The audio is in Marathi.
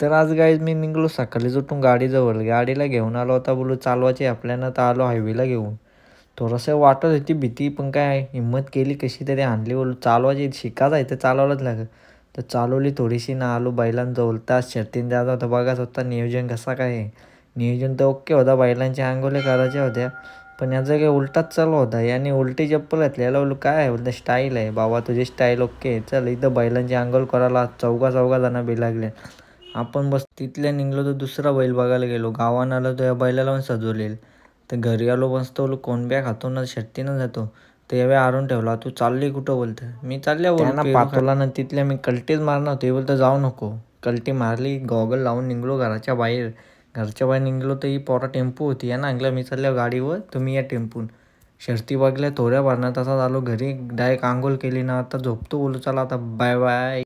तर आज गाईज मी निघलो सकाळी उठून गाडीजवळ गाडीला घेऊन आलो होता बोलू चालवायचे आपल्यानं तर आलो हायवेला घेऊन थोडंसं वाटत होती भीती पण काय हिंमत केली कशी तरी आणली बोलू चालवायची शिका ते चालवलंच लागेल तर चालवली थोडीशी ना आलो बैलांजवळ तास शर्तीन जायचा होता बघाच होता नियोजन कसा काय आहे नियोजन तर ओके होता बैलांचे आंघोले करायच्या होत्या पण याचा काही उलटाच चालू होता याने उलटी चप्पल याला बोलू काय आहे बोलतं स्टाईल आहे बाबा तुझी स्टाईल ओके चल इथं बैलांची आंघोल करायला चौघा चौघा जणं बी लागले आपण बस तिथल्या निघलो तर दुसरा बैल बघायला गेलो गावानं आलो तर या बैलाला पण सजवलेल तर घरी आलो बसतो कोणब्या खातो ना शेट्टीनं जातो तर यावेळी आरून ठेवला तू चालली कुठं बोलतं मी चालल्या बोल ना तिथल्या मी कलटीच मारणार होते बोलतं जाऊ नको कलटी मारली गॉगल लावून निघलो घराच्या बाहेर घरच्या बाहेर निघलो तर ही पोरा टेम्पो होती या ना मी चालल्या गाडीवर तुम्ही या टेम्पून शर्ती बघल्या थोड्या भरण्या तसा आलो घरी डायरेक्ट आंघोळ केली ना आता झोपतो बोलू चला आता बाय बाय